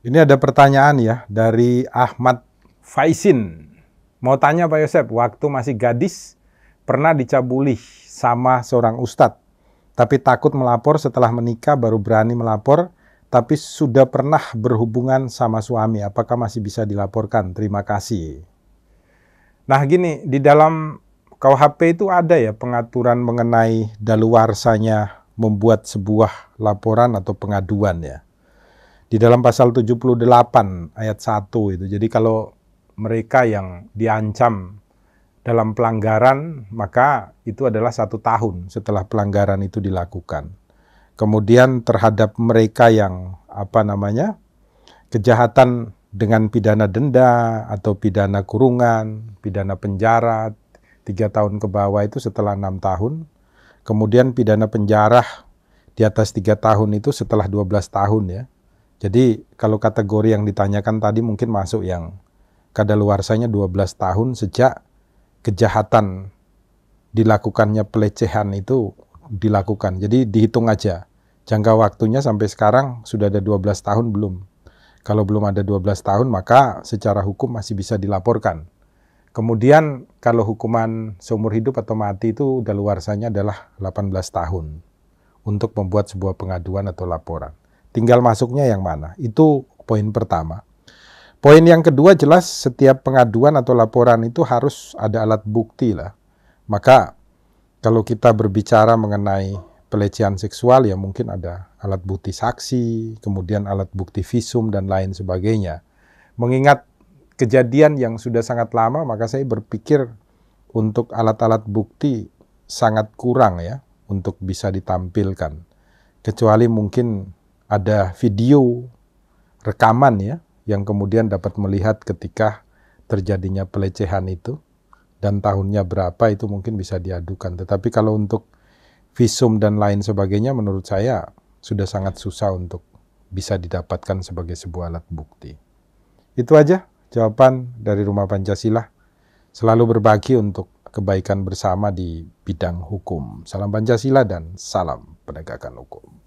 Ini ada pertanyaan ya dari Ahmad Faisin. Mau tanya Pak Yosep, waktu masih gadis pernah dicabuli sama seorang ustadz, tapi takut melapor setelah menikah baru berani melapor, tapi sudah pernah berhubungan sama suami. Apakah masih bisa dilaporkan? Terima kasih. Nah gini, di dalam KUHP itu ada ya pengaturan mengenai daluarsanya membuat sebuah laporan atau pengaduan ya di dalam pasal 78 ayat 1 itu. Jadi kalau mereka yang diancam dalam pelanggaran, maka itu adalah satu tahun setelah pelanggaran itu dilakukan. Kemudian terhadap mereka yang apa namanya kejahatan dengan pidana denda atau pidana kurungan, pidana penjara tiga tahun ke bawah itu setelah enam tahun. Kemudian pidana penjara di atas tiga tahun itu setelah dua belas tahun ya jadi kalau kategori yang ditanyakan tadi mungkin masuk yang kadaluarsanya 12 tahun sejak kejahatan dilakukannya pelecehan itu dilakukan. Jadi dihitung aja jangka waktunya sampai sekarang sudah ada 12 tahun belum. Kalau belum ada 12 tahun maka secara hukum masih bisa dilaporkan. Kemudian kalau hukuman seumur hidup atau mati itu udah luarsanya adalah 18 tahun untuk membuat sebuah pengaduan atau laporan. Tinggal masuknya yang mana. Itu poin pertama. Poin yang kedua jelas setiap pengaduan atau laporan itu harus ada alat bukti lah. Maka kalau kita berbicara mengenai pelecehan seksual ya mungkin ada alat bukti saksi, kemudian alat bukti visum dan lain sebagainya. Mengingat kejadian yang sudah sangat lama maka saya berpikir untuk alat-alat bukti sangat kurang ya untuk bisa ditampilkan. Kecuali mungkin ada video rekaman ya yang kemudian dapat melihat ketika terjadinya pelecehan itu dan tahunnya berapa itu mungkin bisa diadukan. Tetapi kalau untuk visum dan lain sebagainya menurut saya sudah sangat susah untuk bisa didapatkan sebagai sebuah alat bukti. Itu aja jawaban dari Rumah Pancasila. Selalu berbagi untuk kebaikan bersama di bidang hukum. Salam Pancasila dan salam penegakan hukum.